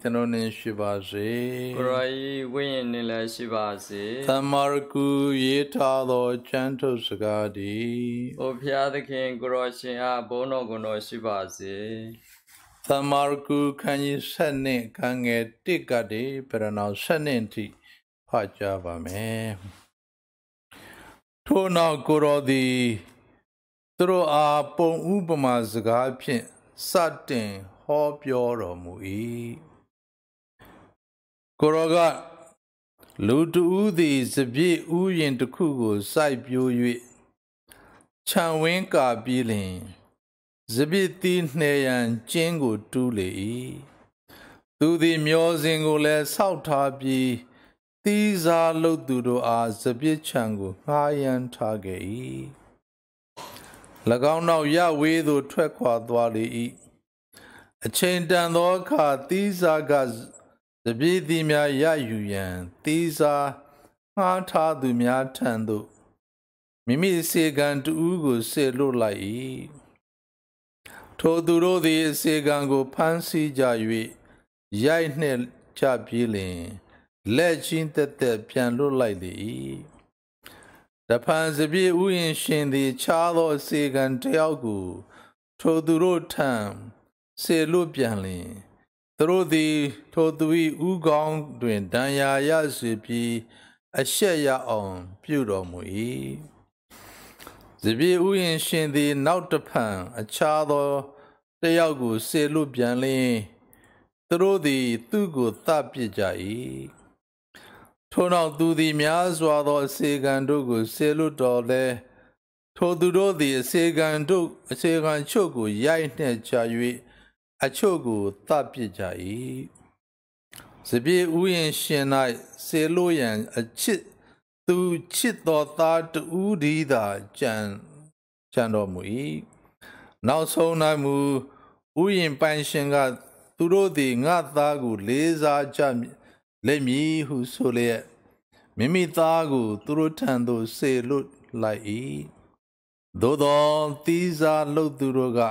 သင်တို့နှင့်ရှိပါစေ။ကိုရောဤဝိညာဉ်နှင့်လည်းရှိပါစေ။သမ္မာရကူရေးထားသောချမ်းထုတ်စကားသည်။အိုဖျားသခင်ကိုရောရှင်အားဘုန်းတော်ကိုယ်တော်ရှိပါစေ။သမ္မာရကူခန်းကြီး7နှင့်ခန်းငယ်1ကတည်းပြရဏော7နှင့်ထိဖတ်ကြပါမယ်။ထို့နောက်ကိုရောသည်သူတို့အားပုံဥပမာစကားဖြင့်စတင် ဟောပြောတော်မူ၏ကိုရောကလူတူဦးသည် စပြည့်ဥယင်တစ်ခုကိုစိုက်ပျိုး၍ခြံဝင်းကာပြီးလျှင် စပြည့်သည်နှဲရန်ကျင်းကို တူးလေ၏သူသည် မျောစဉ်ကိုလည်းဆောက်ထားပြီးသီးစားလုတ်သူတို့အားစပြည့်ခြံကိုငှားရန်ထားခဲ့၏၎င်းနောက်ရဝေးသို့ထွက်ခွာသွားလေ၏အချိန်တန်သောအခါသီးစားကတပည့်သည်များရယူရန်သီးစာငှားထားသူများထံသို့မိမိစေကံတူးကိုစေလွတ်လိုက်၏ထိုသူတို့သည်စေကံကိုဖမ်းဆီးကြ၍ရိုက်နှင့်ကြပြေးလျင် လက်ချင်းတက်တက်ပြန်လွတ်လိုက်လေ၏တဖန်စပြည့်ဥယင်ရှင်သည်ခြားသောစေကံတယောက်ကို ထိုသူတို့ထံစေလွတ်ပြန်လျင်သူတို့သည်ထိုသူ၏ဥကောင်းတွင်ဒဏ်ရာရစေပြီးအရှက်ရအောင် ပြုတော်မူ၏ဇပြေဥယင်ရှင်သည် နောက်တဖန်အခြားသောတယောက်ကိုဆေလွတ်ပြန်လင်းသူတို့သည် သူ့ကိုသတ်ပစ်ကြ၏ထိုနောက်သူသည် များစွာသော အစေခံတို့ကိုဆေလွတ်တော်လဲထိုသူတို့သည်အစေခံတို့အစေခံချုပ်ကိုရိုက်နှက်ကြ၍အချို့ကိုတပစ်ကြ၏စပြေဥယင်ရှင်၌စေလို့ရန်အချစ်သူချစ်တော်သားတူဒီသာကြံကြံတော်မူ၏နောက်ဆုံး၌မူဥယင်ပိုင်ရှင်က သူတို့သည်ငါသားကို လေးစားကြလက်မည်ဟုဆိုလျက်မိမိသားကို သူတို့ထံသို့စေလွတ်လိုက်၏သို့သောသီးစားလှုပ်သူတို့က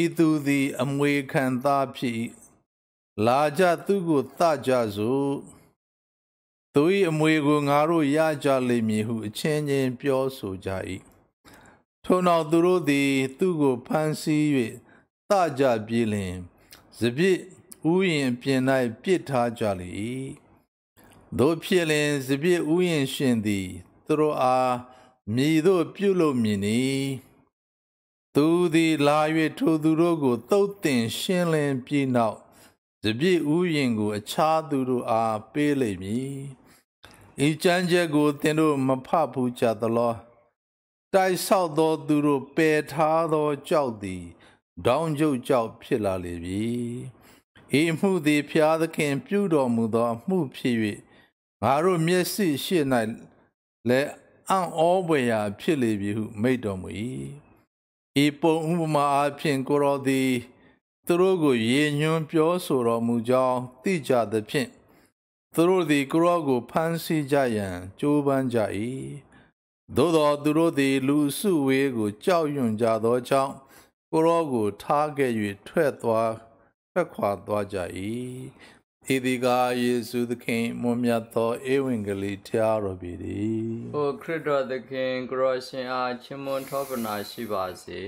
ဤသူသည် အမွေခံသားဖြစ်လာကြသူကိုသကြစို့သူ၏အမွေကိုငါတို့ရကြလိမ့်မည်ဟုအချင်းချင်းပြောဆိုကြ၏ထို့နောက်သူတို့သည် သူကိုဖမ်းဆီး၍သကြပြေးလင်စပြစ်ဥယျင်ပြင်၌ပြစ်ထားကြလေ၏တို့ဖြစ်လင်စပြစ်ဥယျင်ရှင်သည်သူတို့အားမြည်တို့ပြုလုပ်မည်နီသူသည်လာ၍ထိုသူတို့ကိုသုတ်တင် ရှင်းလင်းပြီးနောက်စပြည့်ဥယင်ကို အခြားသူတို့အားပေးလိမ့်မည်ဤကြမ်းချက်ကိုသင်တို့မဖဘူးကြသလားတိုက်ဆောက်သောသူတို့ပယ်ထားသောကြောက်သည်ဒေါင်းကျုပ်ကြောက်ဖြစ်လာလေပြီဤမှုသည်ဖျားသခင်ပြုတော်မူသောအမှုဖြစ်၍ငါတို့မျက်စိရှေ့၌လည်းအံ့ဩဖွယ်ရာဖြစ်လေပြီဟုမိတ်တော်မူ၏။ဤပုံဥပမာအဖြစ်ကိုတော်သည်သူတို့ကိုရေညွှန်းပြောဆိုတော်မူကြောင်းသိကြသဖြင့်သူတို့သည်ကိုရောကိုဖမ်းဆီးကြရန်ကြိုးပမ်းကြ၏။သို့သောသူတို့သည် လူစုဝေးကို ကြောက်ရွံ့ကြသောကြောင့်ကိုရောကိုထားခဲ့၍ထွက်သွားထွက်ခွာသွားကြ၏ဤဒီကာယေရှုသခင်မွန်မြတ်သောဧဝံဂေလိတရားတော်ပေသည်။ဟိုခရစ်တော်သခင်ကိုရောရှင်အားချီးမွမ်းထောပနာရှိပါစေ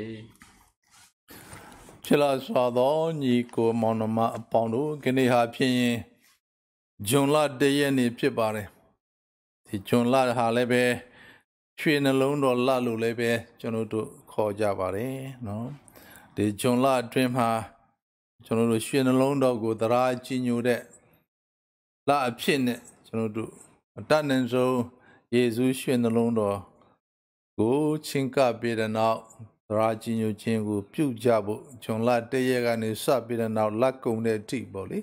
။ချစ်လာစွာသောညီကိုမောင်နှမအပေါင်းတို့ခနေ့ဟာဖြင့်ဂျွန်လ၁ရက်နေ့ဖြစ်ပါတယ်။ဒီဂျွန်လဟာလည်းပဲရွှေနှလုံးတော်လလို့လည်းပဲကျွန်တော်တို့ခေါ်ကြပါတယ်နော်။ဒီဂျွန်လအတွင်းမှာကျွန်တော်တို့ရွှေနှလုံးတော်ကိုသရာကြီးညိုတဲ့လအဖြစ်နဲ့ကျွန်တော်တို့အတတ်နိုင်ဆုံးယေရှုရွှေနှလုံးတော်ကိုချင်းကပေးတဲ့နောက်သရာကြီးညိုခြင်းကိုပြုကြဖို့ကျွန်လတည့်ရက်ကနေစပေးတဲ့နောက်လက်ကုံတဲ့အထိပေါ့လေ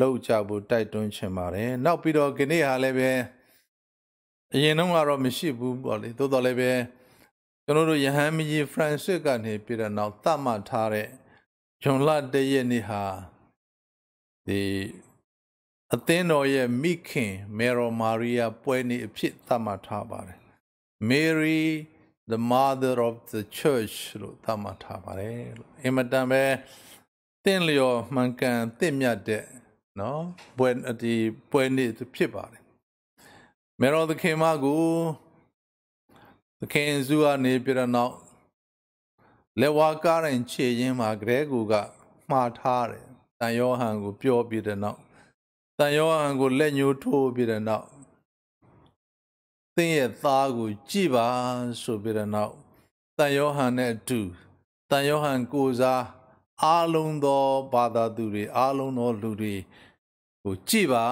လောက်ကြဖို့တိုက်တွန်းချင်ပါတယ်နောက်ပြီးတော့ခနေ့ဟာလည်းပဲအရင်တော့ကတော့မရှိဘူးပေါ့လေသို့တော်လည်းပဲကျွန်တော်တို့ယဟန်မကြီးဖရန်စစ်ကနေပြည်တဲ့နောက်တတ်မှတ်ထားတဲ့။ဂျွန်လ၁ရက်နေ့ဟာဒီအသင်းတော်ရဲ့မိခင်မေရိုမာရီယာပွဲနေ့အဖြစ်သတ်မှတ်ထားပါတယ်။ Mary the mother of the church လို့သတ်မှတ်ထားပါတယ်လို့အင်မတန်ပဲတင့်လျော်မှန်ကန်တင့်မြတ်တဲ့နော်ပွဲဒီပွဲနေ့ဖြစ်ပါတယ်မေတော်သခင်မကိုသခင်စုအနေပြရနောက်လက်ဝါးကားရင်ခြေရင်းမှာဂရဲကူကမှားထားတယ်တန်ယောဟန်ကို ပြောပြတဲ့နောက်တန်ယောဟန်ကိုလက်ညှိုးထိုးပြတဲ့နောက်သင်ရဲ့သားကို ကြည်ပါဆိုပြတဲ့နောက်တန်ယောဟန်နဲ့အတူတန်ယောဟန်ကိုစားအားလုံးသောဘာသာသူတွေအားလုံးသောလူတွေကိုကြည်ပါ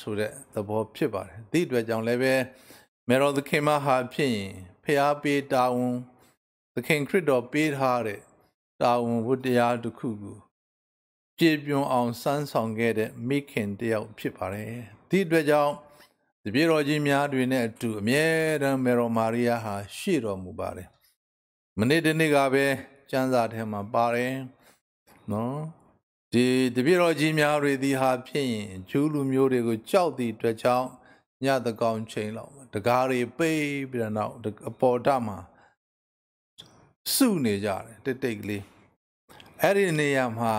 ဆိုတဲ့သဘောဖြစ်ပါတယ်။ဒီအတွက်ကြောင့်လည်းပဲမေတော်သခင်မဟာဖြစ်ရင်ဖျားပေးတာဝန်သခင်ခရစ်တော်ပေးထားတဲ့တာဝန်ဝတ္တရားတစ်ခုကိုပြည့်ပြွန်အောင်စမ်းဆောင်ခဲ့တဲ့မိခင်တယောက်ဖြစ်ပါတယ်။ဒီအတွက်ကြောင့်တပည့်တော်ကြီးများတွင်နဲ့အတူအမြဲတမ်းမေတော်မာရိယာဟာရှေ့တော်မူပါတယ်။မနေ့တနေ့ကပဲကျမ်းစာထဲမှာပါတယ်။နော်ဒီတပည့်တော်ကြီးများတွေဒီဟာဖြစ်ရင်ဂျူးလူမျိုးတွေကိုကြောက်သည့်အတွက်ကြောင့်ညသကောင်ချိန်လောက်တကားတွေပိတ်ပြီးတော့အပေါ်တမှာစုနေကြတယ်တိတ်တိတ်ကလေးအဲ့ဒီနေရာမှာ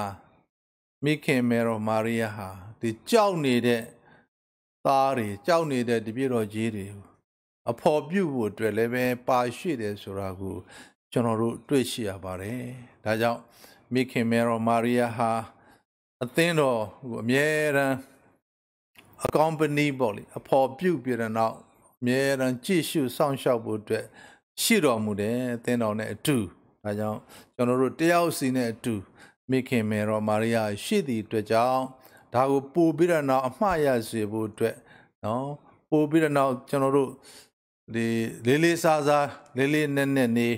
မိခင်မေရောမာရိယာဟာဒီကြောက်နေတဲ့သားတွေကြောက်နေတဲ့တပြည့်တော်ကြီးတွေအဖော်ပြုဖို့အတွက်လည်းပဲပါရှိတယ်ဆိုတာကို ကျွန်တော်တို့တွေ့ရှိရပါတယ်။ဒါကြောင့်မိခင်မေရောမာရိယာဟာအသင်းတော်ကိုအမြဲတမ်းအကောင်ပနီပေါ့လေအဖော်ပြုပြတဲ့နောက်အမြဲတမ်းကြည့်ရှုစောင့်ရှောက်ဖို့အတွက်ရှိတော်မူတယ်သင်တော်နဲ့အတူဒါကြောင့်ကျွန်တော်တို့တယောက်စီနဲ့အတူ မိခင်မေတော်မာရိယာရှိသည့်အတွက်ကြောင့်ဒါကိုပို့ပြီးတော့နောက်အမှားရစေဖို့အတွက်နော်ပို့ပြီးတော့နောက်ကျွန်တော်တို့ဒီလေးလေးစားစားလေးလေးနက်နက်နေ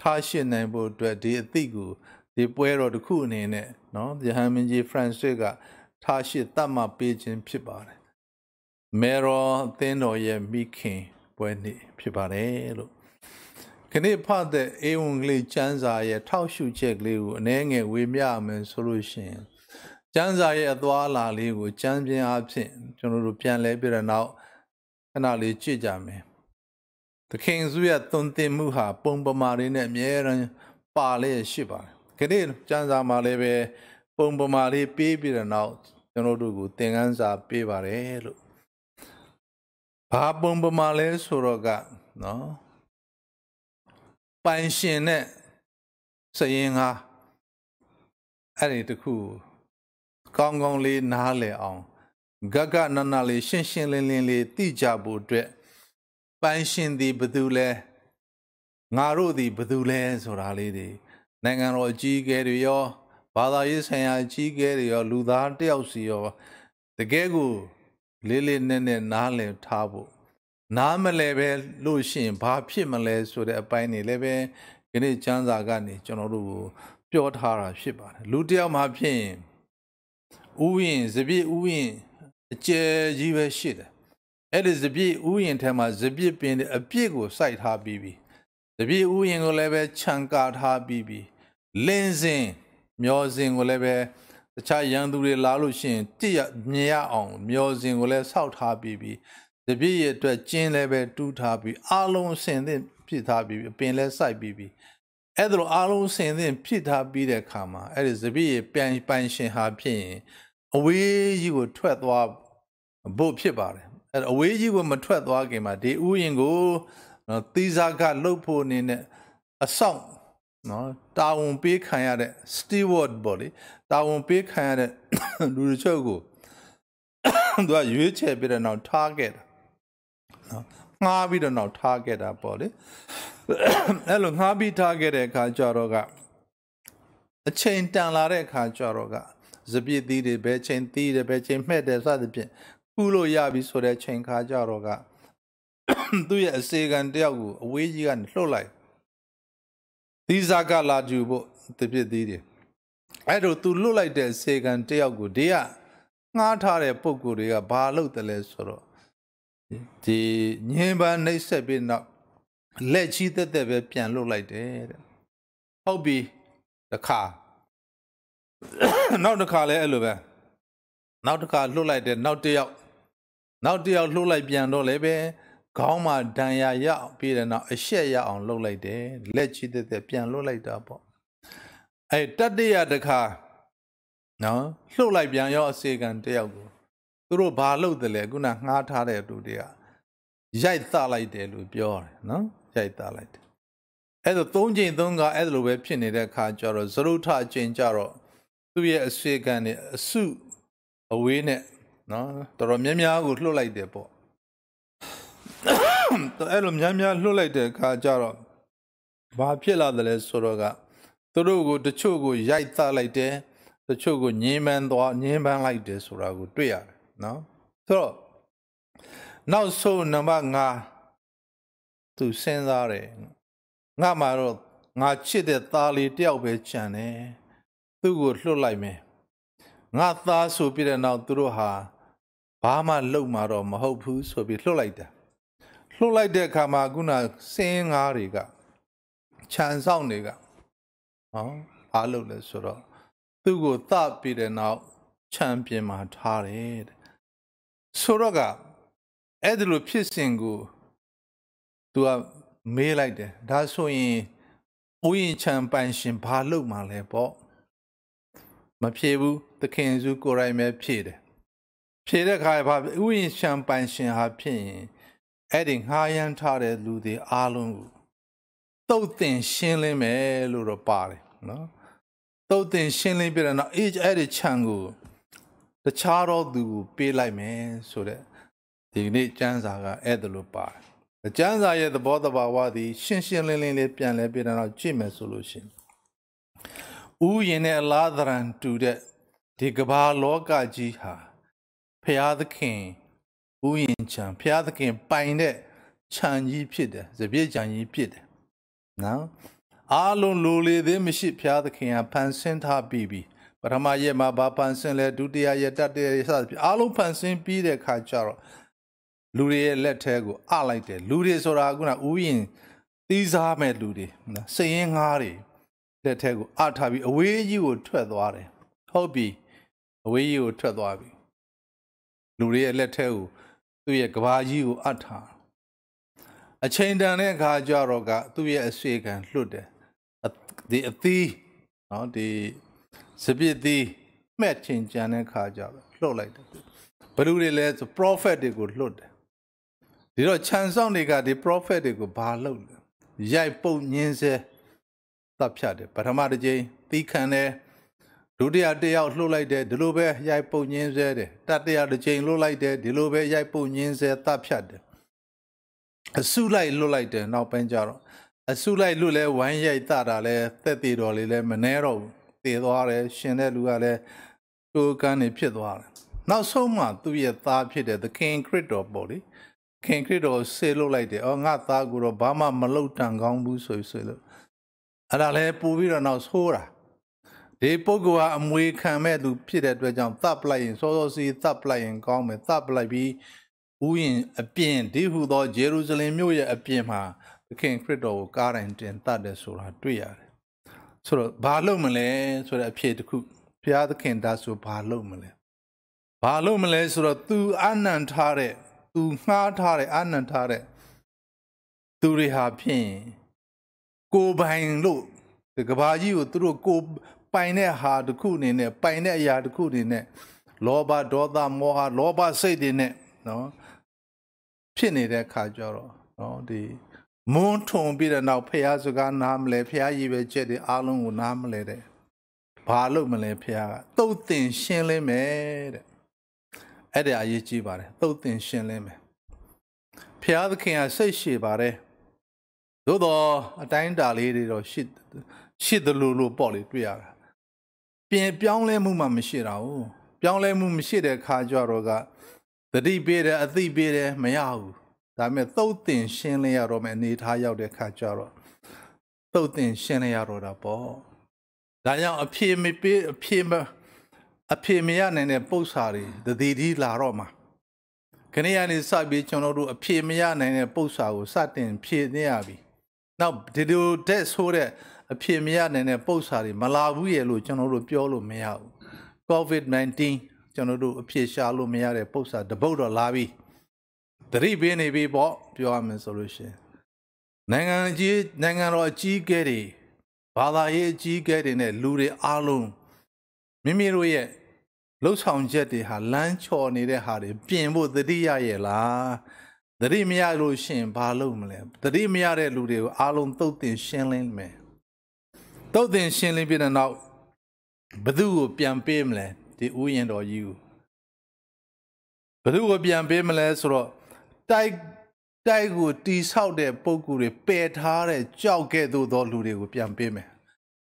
ထားရှင်းနိုင်ဖို့အတွက်ဒီအသည့်ကိုဒီပွဲတော်တစ်ခုအနေနဲ့နော်ယဟန်မင်းကြီးဖရန်စစ်ကထားရှင်းတတ်မှပေးခြင်းဖြစ်ပါတယ်မေရောသင်းတော်ရဲ့မိခင်ပွဲနေ့ဖြစ်ပါတယ်လို့ခဏဖတ်တဲ့အေဝံကလေးကျမ်းစာရဲ့ထောက်ရှုချက်ကလေးကိုအနည်းငယ်ဝေမျှမယ်ဆိုလို့ရှိရင်ကျမ်းစာရဲ့အသွာအလာလေးကိုကျမ်းပြင်းအားဖြင့်ကျွန်တော်တို့ပြန်လဲပြတဲ့နောက်ခဏလေးကြည့်ကြမယ်သခင်စုရဲ့သွန်သင်မှုဟာ ပုံပမာတွေနဲ့အများရန်ပါလေရှိပါတယ်ခဏကျမ်းစာမှာလည်းပဲပုံပမာလေးပေးပြတဲ့နောက်ကျွန်တော်တို့ကိုသင်ခန်းစာပေးပါတယ်လို့ဘာပုံပမာလဲဆိုတော့ကနော်ပိုင်ရှင်တဲ့စရင်ကအဲ့ဒီတခု ကောင်းကောင်းလေးနားလည်အောင်ဂဂနနလေးရှင်းရှင်းလင်းလင်းလေးသိကြဖို့အတွက်ပိုင်ရှင်သည်ဘသူလဲငါတို့သည်ဘသူလဲဆိုတာလေးတွေနိုင်ငံတော်အကြီးအကဲတွေရောဘာသာရေးဆိုင်ရာအကြီးအကဲတွေရော လူသားတယောက်စီရောတကယ်ကို လေးလေးနက်နက်နားလည်ထားဖို့နားမလဲပဲလို့ရှိရင်ဘာဖြစ်မလဲဆိုတဲ့အပိုင်းတွေလည်းပဲဒီနေ့ကျမ်းစာကနေကျွန်တော်တို့ကိုပြောထားတာဖြစ်ပါတယ်လူတယောက်မှဖြစ်ရင်ဥယျင်စပြည့်ဥယျင်အကျယ်ကြီးပဲရှိတယ်အဲ့ဒီစပြည့်ဥယျင်ထဲမှာစပြည့်ပင်အပြည့်ကိုစိုက်ထားပြီးပြီစပြည့်ဥယျင်ကိုလည်းပဲခြံကာထားပြီးပြီလင်းစင်မျောစင်ကိုလည်းပဲတခြားရန်သူတွေလာလို့ရှိရင်တိရမြင်ရအောင်မျောစင်ကိုလည်းဆောက်ထားပြီးပြီ။တပြည့်ရဲ့အတွက်ကျင်းလည်းပဲတူးထားပြီးအလုံးစင်သင့်ဖြစ်ထားပြီးအပင်လည်းစိုက်ပြီးပြီးအဲ့ဒါလိုအလုံးစင်သင့်ဖြစ်ထားပြီးတဲ့အခါမှာအဲ့ဒီတပြည့်ရဲ့ပြန်ပိုင်ရှင်ဟာဖြစ်ရင်အဝေးကြီးကိုထွက်သွားဖို့ဖြစ်ပါတယ်။အဲ့အဝေးကြီးကိုမထွက်သွားခင်မှာဒီဥယင်ကိုနော်သီးစားကလှုပ်ဖို့အနေနဲ့အဆောင်နော်တာဝန်ပေးခံရတဲ့ steward ပေါ့လေတာဝန်ပေးခံရတဲ့လူတွေချုပ်ကိုသူကရွေးချယ်ပြတဲ့နောက် target နော်ငှားပြီးတော့နောက်ထားခဲ့တာပေါ့လေအဲ့လိုငှားပြီးထားခဲ့တဲ့အခါကျတော့ကအချိန်တန်လာတဲ့အခါကျတော့ကစပြစ်သီးတွေပဲချိန်သီးတယ်ပဲချိန်မှဲ့တယ်စသဖြင့်ကုလို့ရပြီဆိုတဲ့ချိန်ခါကျတော့ကသူ့ရဲ့အစေခံတယောက်ကို အဝေးကြီးကနေလှုပ်လိုက်သီးစားကလာကြည့်ဖို့တပြစ်သီးတွေအဲ့တော့သူလွတ်လိုက်တဲ့အစေခံတယောက်ကိုဒီကငှားထားတဲ့ပုံကိုယ်တွေကဘာလုပ်တယ်လဲဆိုတော့ဒီညင်ပါနှိပ်ဆက်ပြီးနောက်လက်ချီးတက်တက်ပဲပြန်လွတ်လိုက်တယ်တဲ့ဟုတ်ပြီတခါနောက်တစ်ခါလဲအဲ့လိုပဲနောက်တစ်ခါလွတ်လိုက်တယ်နောက်တစ်ယောက်နောက်တစ်ယောက်လွတ်လိုက်ပြန်တော့လည်းပဲခေါင်းမှာဒဏ်ရာရအောင်ပြည်တယ်နောက်အရှက်ရအောင်လှုပ်လိုက်တယ်လက်ချီတက်တက်ပြန်လွတ်လိုက်တာပေါ့အဲတတ္တရတစ်ခါနော်လှုပ်လိုက်ပြန်ရောအစေခံတယောက်ကိုသူတို့ဘာလုပ်တယ်လဲခုနငှားထားတဲ့သူတွေကရိုက်သလိုက်တယ်လို့ပြောတယ်နော်ရိုက်သလိုက်တယ်အဲ့ဒါသုံးချိန်သုံးကအဲ့ဒါလိုပဲဖြစ်နေတဲ့အခါကျတော့သရုထအချိန်ကျတော့သူ့ရဲ့အဆွေခံနဲ့အစုအဝေးနဲ့နော်တော်တော်များများကိုလှုပ်လိုက်တယ်ပေါ့အဲ့လိုများများလှုပ်လိုက်တဲ့အခါကျတော့ဘာဖြစ်လာတယ်လဲဆိုတော့ကသူတို့ကိုတချို့ကို ရိုက်သလိုက်တယ်တချို့ကိုညင်းပန်းသွားညင်းပန်းလိုက်တယ်ဆိုတာကိုတွေ့ရတယ်နော်ဆိုတော့နောက်ဆုံးနံပါတ်5သူစဉ်းစားတယ်ငါမှတော့ငါချစ်တဲ့သားလေးတယောက်ပဲကြံတယ်သူ့ကိုလွတ်လိုက်မယ်ငါသားဆိုပြတဲ့နောက် သူတို့ဟာဘာမှလုံမှာတော့မဟုတ်ဘူးဆိုပြီးလွတ်လိုက်တာလွတ်လိုက်တဲ့အခါမှာခုနစင်းငါးတွေကခြံဆောင်တွေကဟောဘာလုပ်လဲဆိုတော့သူ့ကိုသပြီးတဲ့နောက်ခြံပြင်မှာထားတယ်ဆိုတော့ကအဲ့ဒီလိုဖြစ်စဉ်ကိုသူကမေးလိုက်တယ်ဒါဆိုရင်ဥယျာဉ်ခြံပိုင်ရှင်ဘာလုပ်မှလဲပေါ့မဖြေဘူးသခင်စု ကိုယ်တိုင်ပဲဖြေတယ်ဖြေတဲ့အခါဘာဥယျာဉ်ခြံပိုင်ရှင်ဟာဖြစ်ရင်အဲ့ဒီငှားရမ်းထားတဲ့လူတွေအားလုံးကိုတုတ်တင်ရှင်းလင်းမယ်လို့တော့ပါတယ်နော်တုတ်တင်ရှင်းလင်းပြတဲ့နောက်အဲ့ဒီခြံကိုတခြားသောသူကိုပေးလိုက်မယ်ဆိုတဲ့ဒီနေ့ကျမ်းစာကအဲ့ဒါလိုပါတယ်ကျမ်းစာရဲ့သဘောတဘာဝသည် ရှင်းရှင်းလင်းလင်းလေးပြန်လဲပြန်တော့ကြည့်မယ်ဆိုလို့ရှိရင်ဥယျာဉ်နဲ့အလားသဏ္ဍာန်တူတဲ့ဒီကမ္ဘာလောကကြီးဟာဖျားသခင်ဥယျာဉ်ခြံဖျားသခင် ပိုင်တဲ့ခြံကြီးဖြစ်တယ်စပြည့်ခြံကြီးဖြစ်တယ်နော်အားလုံးလိုလေသေးမရှိဖျားသခင်ကဖန်ဆင်းထားပြီးပြီးပထမရက်မှာဘာဖန်ဆင်းလဲဒုတိယရက်တတိယရက်စသဖြင့်အားလုံးဖန်ဆင်းပြီးတဲ့ခါကျတော့လူတွေရဲ့လက်ထဲကိုအလိုက်တယ်လူတွေဆိုတာကခုနဥယင်သီးစားမဲ့လူတွေစိတ်ရင်းငါးတွေလက်ထဲကိုအထားပြီးအဝေးကြီးကိုထွက်သွားတယ်ဟုတ်ပြီ အဝေးကြီးကိုထွက်သွားပြီလူတွေရဲ့လက်ထဲကို သူ့ရဲ့ကဘာကြီးကိုအထားအချိန်တန်တဲ့အခါကျတော့ကသူ့ရဲ့အဆွေခံလွတ်တယ်ဒီအသီးနော်ဒီစပစ်သီးမှက်ချင်ကြံတဲ့ခါကြပဲလှုပ်လိုက်တယ်ဘလူတွေလဲဆို prophet တွေကိုလှုပ်တယ်ဒီတော့ခြံဆောင်တွေကဒီ prophet တွေကိုဘာလှုပ်လဲရိုက်ပုတ်ညင်းဆဲတပ်ဖြတ်တယ်ပထမတစ်ကြိမ်သီးခံတယ်ဒုတိယတစ်ယောက်လှုပ်လိုက်တယ်ဒီလိုပဲရိုက်ပုတ်ညင်းဆဲတယ်တတိယတစ်ကြိမ်လှုပ်လိုက်တယ်ဒီလိုပဲရိုက်ပုတ်ညင်းဆဲတပ်ဖြတ်တယ်အဆုလိုက်လွတ်လိုက်တယ်နောက်ပိုင်းကျတော့အဆုလိုက်လွတ်လဲဝိုင်းရိုက်တတာလဲတက်သေးတော်လေးလဲမနှဲတော့ဘူးသေသွားတယ်ရှင်တဲ့လူကလည်းတိုးကန်းနေဖြစ်သွားတယ်နောက်ဆုံးမှသူ့ရဲ့သားဖြစ်တဲ့သခင်ခရစ်တော်ပေါ့လေခင်ခရစ်တော်ဆေးလုတ်လိုက်တယ်အော်ငါသားကိုတော့ဘာမှမလုတ်တန်ကောင်းဘူးဆိုပြီးဆိုလို့အဲ့ဒါလည်းပို့ပြီးတော့နောက်ဆိုးတာဒီပုဂ္ဂိုလ်ဟာအမွေခံမဲ့သူဖြစ်တဲ့အတွက်ကြောင့်သတ်ပလိုက်ရင်စောစောစီသတ်ပလိုက်ရင်ကောင်းမယ်သတ်ပလိုက်ပြီးဥယျင်အပြင်ဒီဟုသောဂျေရုဇလင်မြို့ရဲ့အပြင်မှာသခင်ခရစ်တော်ကိုကားတိုင်တင်တတ်တယ်ဆိုတာတွေ့ရတယ်ဆိုတော့ဘာလုပ်မလဲဆိုတဲ့အဖြစ်တစ်ခုဘုရားသခင်သားဆိုဘာလုပ်မလဲဘာလုပ်မလဲဆိုတော့ तू အာဏံထားတဲ့ तू ငှားထားတဲ့အာဏံထားတဲ့သူတွေဟာဖြင့်ကိုပိုင်လို့ကဘာကြီးကိုသူတို့ကိုပိုင်တဲ့ဟာတစ်ခုအနေနဲ့ပိုင်တဲ့အရာတစ်ခုအနေနဲ့လောဘဒေါသမောဟလောဘစိတ်တွေနဲ့နော်ဖြစ်နေတဲ့ခါကြတော့နော်ဒီမွန်းထုံပြီးတဲ့နောက်ဖះစကားနားမလဲဖះရည်ပဲချက်တဲ့အားလုံးကိုနားမလဲတဲ့ဘာလို့မလဲဖះကတုတ်တင်ရှင်းလင်းမယ်တဲ့အဲ့ဒါအရေးကြီးပါတယ်တုတ်တင်ရှင်းလင်းမယ်ဖះသခင်ကစိတ်ရှည်ပါတယ်သို့တော့အတိုင်းတာလေးတွေတော့ရှိရှိသလိုလိုပေါ့လေတွေ့ရတာပြင်ပြောင်းလဲမှုမှမရှိတာ哦ပြောင်းလဲမှုမရှိတဲ့ခါကြတော့ကသတိပေးတယ်အသိပေးတယ်မရဘူးဒါပေမဲ့သုတ်တင်ရှင်းလင်းရတော့မယ်အနေထားရောက်တဲ့ခါကျတော့သုတ်တင်ရှင်းလင်းရတော့တာပေါ့ဒါကြောင့်အဖြေမပေးအဖြေမအဖြေမရနိုင်တဲ့ပု္ပ္ပာတွေတတိတိလာတော့မှာခဏရနေစပြီးကျွန်တော်တို့အဖြေမရနိုင်တဲ့ပု္ပ္ပာကိုစတင်ဖြေနေရပြီနောက်ဒီလိုတက်ဆိုးတဲ့အဖြေမရနိုင်တဲ့ပု္ပ္ပာတွေမလာဘူးရဲ့လို့ကျွန်တော်တို့ပြောလို့မရဘူး COVID-19 ကျွန်တော်တို့အဖြေရှာလို့မရတဲ့ပု္ပ္ပာတပုတ်တော့လာပြီးသတိပေးနေပြီပေါ့ပြောရမယ်ဆိုလို့ရှင်နိုင်ငံကြီးနိုင်ငံတော်အကြီးအကဲတွေဘာသာရေးအကြီးအကဲတွေနဲ့လူတွေအားလုံးမိမိတို့ရဲ့လှုပ်ဆောင်ချက်တွေဟာလမ်းချော်နေတဲ့ဟာတွေပြင်ဖို့သတိရရဲ့လားသတိမရလို့ရှင်ဘာလုပ်မလဲသတိမရတဲ့လူတွေကိုအားလုံးသုတ်တင်ရှင်းလင်းမယ်သုတ်တင်ရှင်းလင်းပြီးတဲ့နောက်ဘသူ့ကိုပြန်ပေးမလဲဒီဥယျာဉ်တော်ကြီးကိုဘသူ့ကိုပြန်ပေးမလဲဆိုတော့တိုက်တိုက်ကိုတီဆောက်တဲ့ပုံကူတွေပယ်ထားတဲ့ကြောက်ကဲ့သို့သောလူတွေကိုပြန်ပေးမယ်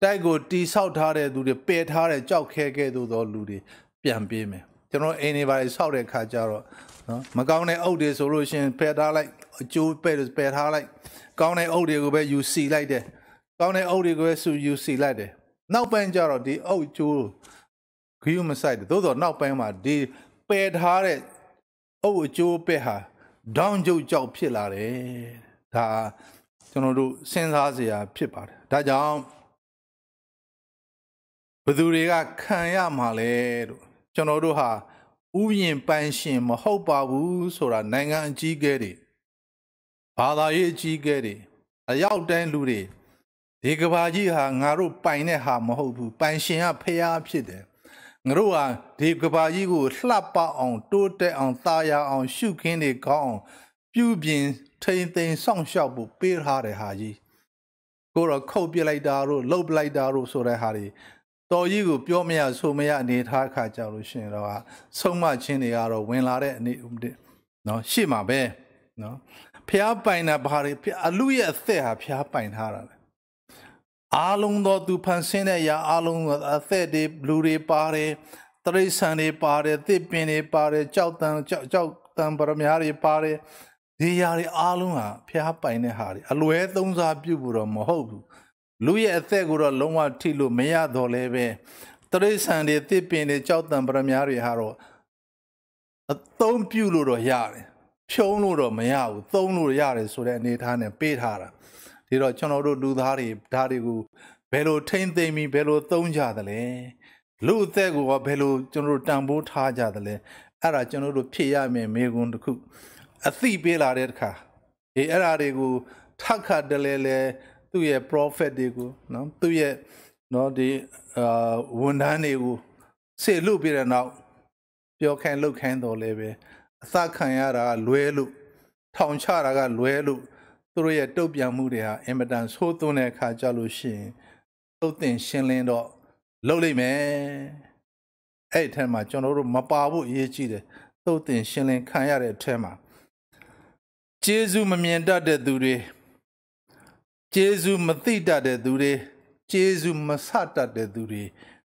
တိုက်ကိုတီဆောက်ထားတဲ့သူတွေပယ်ထားတဲ့ကြောက်ခဲကဲ့သို့သောလူတွေပြန်ပေးမယ်ကျွန်တော်အိမ်တွေပါဆောက်တဲ့ခါကျတော့နော်မကောင်းတဲ့အုပ်တွေဆိုလို့ရှင်ပယ်ထားလိုက်အကျိုးပယ်ပယ်ထားလိုက်ကောင်းတဲ့အုပ်တွေကိုပဲယူစီလိုက်တယ်ကောင်းတဲ့အုပ်တွေကိုပဲယူစီလိုက်တယ်နောက်ပိုင်းကျတော့ဒီအုပ်ကျိုးဂရုမစိုက်တယ်သို့တော့နောက်ပိုင်းမှာဒီပယ်ထားတဲ့အုပ်အကျိုးပက်ဟာဒေါင်းကျုပ်ကြောက်ဖြစ်လာတယ်ဒါကျွန်တော်တို့စဉ်းစားစရာဖြစ်ပါတယ်ဒါကြောင့်ဘသူတွေကခံရမှာလဲလို့ကျွန်တော်တို့ဟာဥယျင်ပန်းရှင်မဟုတ်ပါဘူးဆိုတာနိုင်ငံအကြီးအကဲတွေဘာသာရေးအကြီးအကဲတွေအရောက်တန်းလူတွေဒီကဘာကြီးဟာငါတို့ပိုင်တဲ့ဟာမဟုတ်ဘူးပိုင်ရှင်ကဖျားဖြစ်တယ်ငါတို့ဟာဒီကဘာကြီးကိုလှပအောင်တိုးတက်အောင်သာယာအောင် ရှုခင်းနေကောင်းအောင်ပြုပြင်ထိန်သိမ်းစောင့်ရှောက်ဖို့ပေးထားတဲ့ဟာကြီးကိုတော့ခုတ်ပြစ်လိုက်တာတို့လှုပ်ပလိုက်တာတို့ဆိုတဲ့ဟာတွေတော်ကြီးကိုပြောမရဆိုမရအနေထားအခါကြောင့်လို့ရှင်တော့ဆုံးမချင်းတွေကတော့ဝင်လာတဲ့အနေနော်ရှေ့မှာပဲနော်ဖျားပိုင်တာဘာတွေအလူရဲ့အသက်ဟာဖျားပိုင်ထားတာလေအားလုံးသောသူဖန်ဆင်းတဲ့အရာအားလုံးသောအသက်တွေလူတွေပါတယ်တရိษံတွေပါတယ်သစ်ပင်တွေပါတယ်ကြောက်တန်ကြောက်တန်ပရမယာတွေပါတယ်ဒီຢာတွေအားလုံးဟာဖျားပိုင်တဲ့ဟာတွေအလွဲသုံးစားပြုဖို့တော့မဟုတ်ဘူးလူရဲ့အသက်ကိုတော့လုံးဝထိလို့မရတော့လဲပဲတရိษံတွေသစ်ပင်တွေကြောက်တန်ပရမယာတွေဟာတော့အသုံးပြုလို့တော့ရတယ်ဖြုံးလို့တော့မရဘူးသုံးလို့ရတယ်ဆိုတဲ့အနေထားနဲ့ပေးထားတာဒီတော့ကျွန်တော်တို့လူသားတွေဒါတွေကိုဘယ်လိုထိမ့်သိမ့်ပြီးဘယ်လိုသုံးကြသလဲလူအသက်ကိုဘယ်လိုကျွန်တော်တို့တန်ဖိုးထားကြသလဲအဲ့ဒါကျွန်တော်တို့ဖြည့်ရမယ်မေကွန်းတစ်ခု အသိပေးလာတဲ့အခါဒီအဲ့ဒါတွေကိုထပ်ခါတလဲလဲသူ့ရဲ့ prophet တွေကိုနော်သူ့ရဲ့နော်ဒီအာဝန်ထမ်းတွေကိုစေလွတ်ပြတဲ့နောက်ပြောခိုင်းလုတ်ခိုင်းတော်လဲပဲအသခံရတာလွဲလို့ထောင်ချတာကလွဲလို့သူတို့ရဲ့တုတ်ပြန်မှုတွေဟာအင်မတန်ဆိုးသွင်းတဲ့အခါကြလို့ရှိရင်သုတ်တင်ရှင်းလင်းတော့လှုပ်လိုက်မယ်အဲ့ထက်မှကျွန်တော်တို့မပါဖို့အရေးကြီးတယ်သုတ်တင်ရှင်းလင်းခံရတဲ့အထက်မှာကျေးဇူးမမြင်တတ်တဲ့သူတွေကျေးဇူးမသိတတ်တဲ့သူတွေကျေးဇူးမဆတတ်တဲ့သူတွေ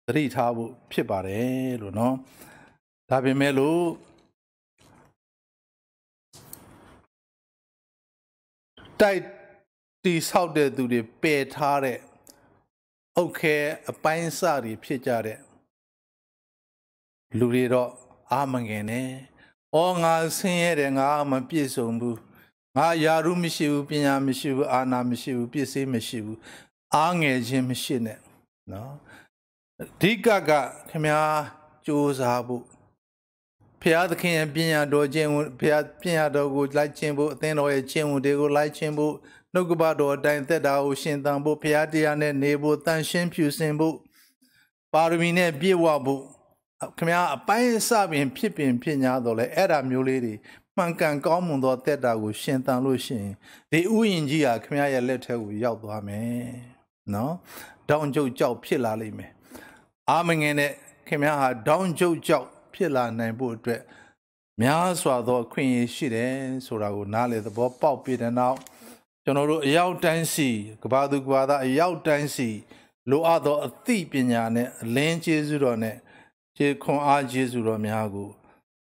သတိထားဖို့ဖြစ်ပါတယ်လို့เนาะဒါပေမဲ့လို့တိုက်တိဆောက်တဲ့သူတွေပယ်ထားတဲ့အုတ်ခဲအပိုင်းစတွေဖြစ်ကြတဲ့လူတွေတော့အာမငင်နဲ့။အော်ငါဆင်းရဲတယ်ငါမပြည့်စုံဘူး။ငါယာရုမရှိဘူးပညာမရှိဘူးအာနာမရှိဘူးပစ္စည်းမရှိဘူး။အားငယ်ခြင်းမရှိနဲ့။နော်။အဓိကကခမားစ조사ဖို့ဖျားသခင်ရဲ့ပညာတော်ခြင်းဝင်ဖျားပညာတော်ကိုလိုက်ခြင်းဖို့အသင်းတော်ရဲ့ခြင်းဝင်တွေကိုလိုက်ခြင်းဖို့နှုတ်ကပတော်အတိုင်းသက်တာကိုရှင်သန်ဖို့ဖျားတရားနဲ့နေဖို့တန်ရှင်းဖြူစင်ဖို့ပါရမီနဲ့ပြည့်ဝဖို့ခမအပိုင်းအစပင်ဖြစ်ပင်ဖြစ်냐တော့လဲအဲ့ဒါမျိုးလေးတွေမှန်ကန်ကောင်းမွန်သောတက်တာကိုရှင်သန်လို့ရှင်ဒီဥယင်ကြီးဟာခမရဲ့လက်ထဲကိုရောက်သွားမယ်နော်ဒေါင်းကျုပ်ကြောက်ဖြစ်လာလိမ့်မယ်အာမငင်နဲ့ခမဟာဒေါင်းကျုပ်ကြောက်ဖြစ်လာနိုင်ဖို့အတွက် များစွာသောအခွင့်အရေးရှိတယ်ဆိုတာကိုနားလေသဘောပေါက်ပြီးတဲ့နောက်ကျွန်တော်တို့အရောက်တန်းစီကဘာသူကဘာသာ အရောက်တန်းစီ လိုအပ်သော အသိပညာနဲ့အလင်းကျေးဇူးတော်နဲ့ခြေခွန်အားကျေးဇူးတော်များကို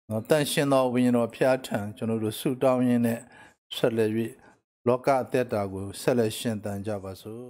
နော်တန်ရှင်သောဝိညာဉ်တော်ဖျားထံကျွန်တော်တို့ဆုတောင်းရင်းနဲ့ဆက်လက်၍လောကအသက်တာကိုဆက်လက်ရှင်သန်ကြပါစို့